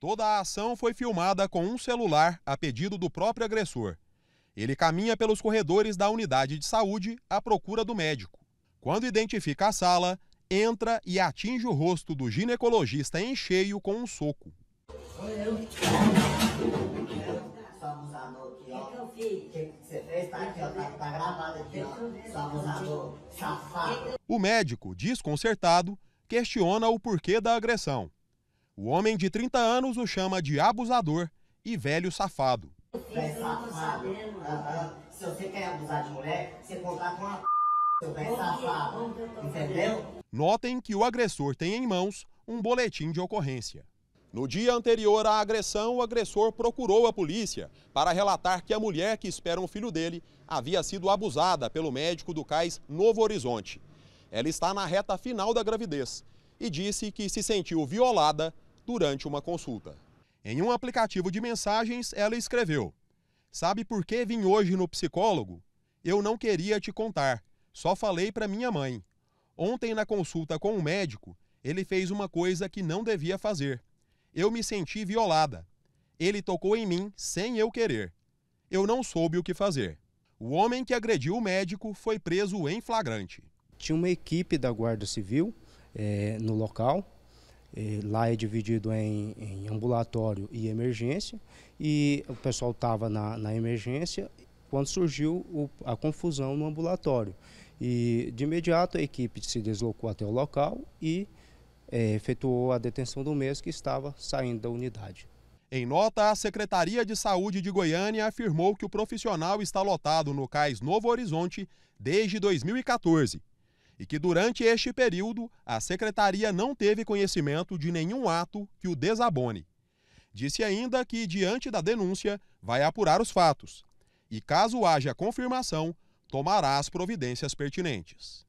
Toda a ação foi filmada com um celular a pedido do próprio agressor. Ele caminha pelos corredores da unidade de saúde à procura do médico. Quando identifica a sala, entra e atinge o rosto do ginecologista em cheio com um soco. O médico, desconcertado, questiona o porquê da agressão. O homem de 30 anos o chama de abusador e velho safado. Velho safado. Uhum. Se você quer abusar de mulher, você contrata uma p... seu velho safado. Entendeu? Notem que o agressor tem em mãos um boletim de ocorrência. No dia anterior à agressão, o agressor procurou a polícia para relatar que a mulher que espera um filho dele havia sido abusada pelo médico do cais Novo Horizonte. Ela está na reta final da gravidez e disse que se sentiu violada durante uma consulta. Em um aplicativo de mensagens, ela escreveu: Sabe por que vim hoje no psicólogo? Eu não queria te contar, só falei para minha mãe. Ontem, na consulta com o um médico, ele fez uma coisa que não devia fazer. Eu me senti violada. Ele tocou em mim sem eu querer. Eu não soube o que fazer. O homem que agrediu o médico foi preso em flagrante. Tinha uma equipe da Guarda Civil é, no local eh, lá é dividido em, em, ambulatório e emergência, e o pessoal estava na, na, emergência quando surgiu o, a confusão no ambulatório. E de imediato a equipe se deslocou até o local e é, efetuou a detenção do mês que estava saindo da unidade. Em nota, a Secretaria de Saúde de Goiânia afirmou que o profissional está lotado no CAIS Novo Horizonte desde 2014 e que durante este período a secretaria não teve conhecimento de nenhum ato que o desabone. Disse ainda que, diante da denúncia, vai apurar os fatos e, caso haja confirmação, tomará as providências pertinentes.